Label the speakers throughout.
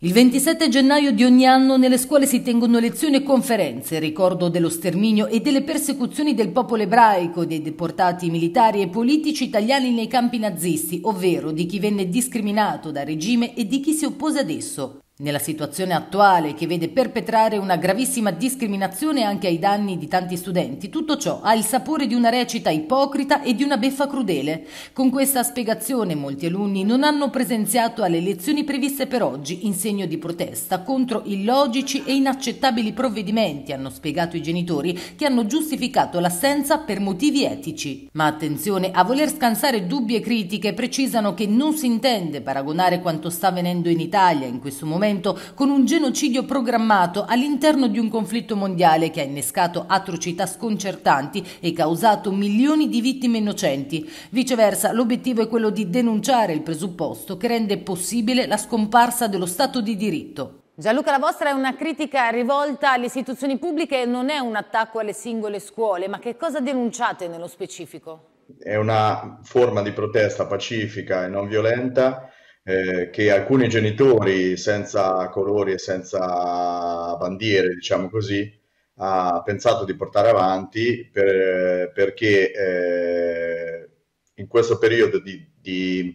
Speaker 1: Il 27 gennaio di ogni anno nelle scuole si tengono lezioni e conferenze, in ricordo dello sterminio e delle persecuzioni del popolo ebraico, dei deportati militari e politici italiani nei campi nazisti, ovvero di chi venne discriminato dal regime e di chi si oppose ad esso. Nella situazione attuale, che vede perpetrare una gravissima discriminazione anche ai danni di tanti studenti, tutto ciò ha il sapore di una recita ipocrita e di una beffa crudele. Con questa spiegazione molti alunni non hanno presenziato alle lezioni previste per oggi in segno di protesta contro illogici e inaccettabili provvedimenti, hanno spiegato i genitori, che hanno giustificato l'assenza per motivi etici. Ma attenzione, a voler scansare dubbi e critiche precisano che non si intende paragonare quanto sta avvenendo in Italia in questo momento intervento con un genocidio programmato all'interno di un conflitto mondiale che ha innescato atrocità sconcertanti e causato milioni di vittime innocenti. Viceversa, l'obiettivo è quello di denunciare il presupposto che rende possibile la scomparsa dello Stato di diritto. Gianluca, la vostra è una critica rivolta alle istituzioni pubbliche e non è un attacco alle singole scuole, ma che cosa denunciate nello specifico?
Speaker 2: È una forma di protesta pacifica e non violenta eh, che alcuni genitori senza colori e senza bandiere, diciamo così, ha pensato di portare avanti per, perché eh, in questo periodo di, di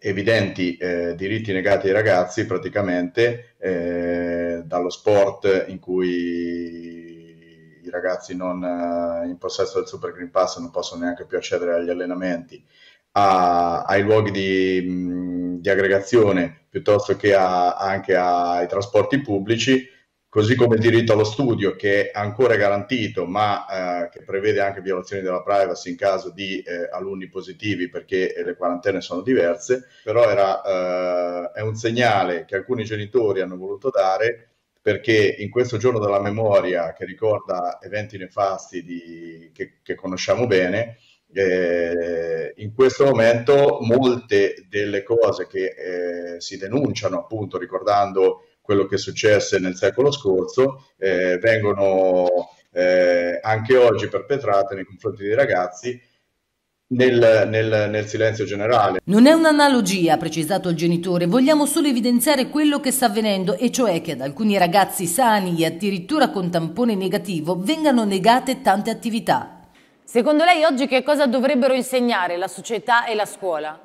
Speaker 2: evidenti eh, diritti negati ai ragazzi praticamente eh, dallo sport in cui i ragazzi non eh, in possesso del Super Green Pass non possono neanche più accedere agli allenamenti, a, ai luoghi di, di aggregazione piuttosto che a, anche ai trasporti pubblici, così come il diritto allo studio che è ancora garantito ma eh, che prevede anche violazioni della privacy in caso di eh, alunni positivi perché le quarantene sono diverse, però era, eh, è un segnale che alcuni genitori hanno voluto dare perché in questo giorno della memoria che ricorda eventi nefasti di, che, che, conosciamo bene, eh, in questo momento molte delle cose che eh, si denunciano, appunto ricordando quello che successe nel secolo scorso, eh, vengono eh, anche oggi perpetrate nei confronti dei ragazzi nel, nel, nel, silenzio generale.
Speaker 1: Non è un'analogia, ha precisato il genitore, vogliamo solo evidenziare quello che sta avvenendo, e cioè che ad alcuni ragazzi sani e addirittura con tampone negativo vengano negate tante attività. Secondo lei oggi che cosa dovrebbero insegnare la società e la scuola?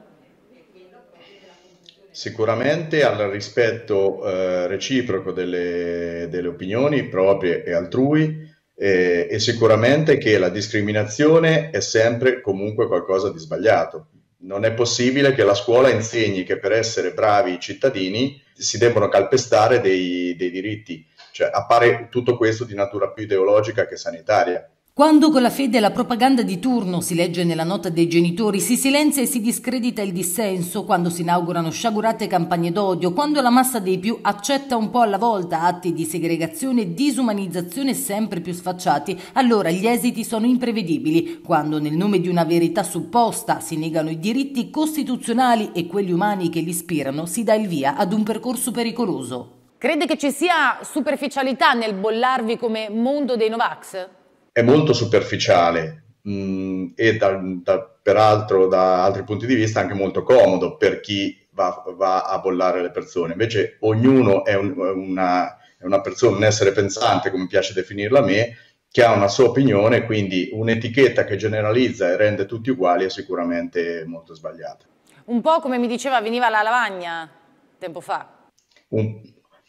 Speaker 2: Sicuramente al rispetto eh, reciproco delle, delle, opinioni proprie e altrui eh, e sicuramente che la discriminazione è sempre comunque qualcosa di sbagliato. Non è possibile che la scuola insegni che per essere bravi cittadini si debbano calpestare dei, dei diritti. Cioè, appare tutto questo di natura più ideologica che sanitaria.
Speaker 1: Quando con la fede e la propaganda di turno, si legge nella nota dei genitori, si silenzia e si discredita il dissenso, quando si inaugurano sciagurate campagne d'odio, quando la massa dei più accetta un po' alla volta atti di segregazione e disumanizzazione sempre più sfacciati, allora gli esiti sono imprevedibili, quando nel nome di una verità supposta si negano i diritti costituzionali e quelli umani che li ispirano, si dà il via ad un percorso pericoloso. Crede che ci sia superficialità nel bollarvi come mondo dei Novax?
Speaker 2: è molto superficiale mh, mm, e da, da, peraltro da altri punti di vista anche molto comodo per chi va, va a bollare le persone. Invece ognuno è, un, una, è una persona, un essere pensante, come piace definirla a me, che ha una sua opinione, quindi un'etichetta che generalizza e rende tutti uguali è sicuramente molto sbagliata.
Speaker 1: Un po' come mi diceva, veniva la lavagna tempo fa.
Speaker 2: Un,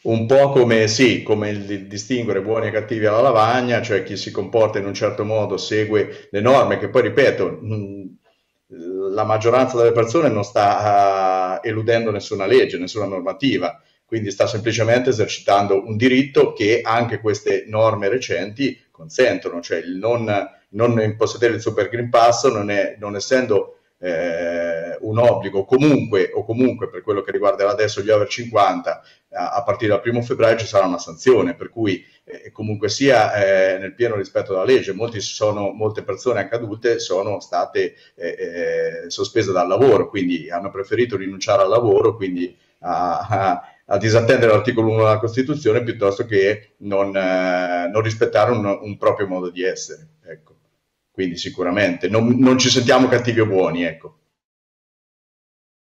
Speaker 2: un po' come, sì, come il distinguere buoni e cattivi alla lavagna, cioè chi si comporta in un certo modo segue le norme, che poi ripeto, mm, la maggioranza delle persone non sta uh, eludendo nessuna legge, nessuna normativa, quindi sta semplicemente esercitando un diritto che anche queste norme recenti consentono, cioè il non, non possedere il Super Green Pass non, è, non essendo eh, un obbligo comunque o comunque per quello che riguarda adesso gli over 50 a partire dal primo febbraio ci sarà una sanzione, per cui eh, comunque sia eh, nel pieno rispetto della legge, sono, molte persone accadute sono state eh, eh, sospese dal lavoro, quindi hanno preferito rinunciare al lavoro, quindi a, a, a disattendere l'articolo 1 della Costituzione piuttosto che non, eh, non rispettare un, un, proprio modo di essere. Ecco. Quindi sicuramente non, non ci sentiamo cattivi o buoni. Ecco.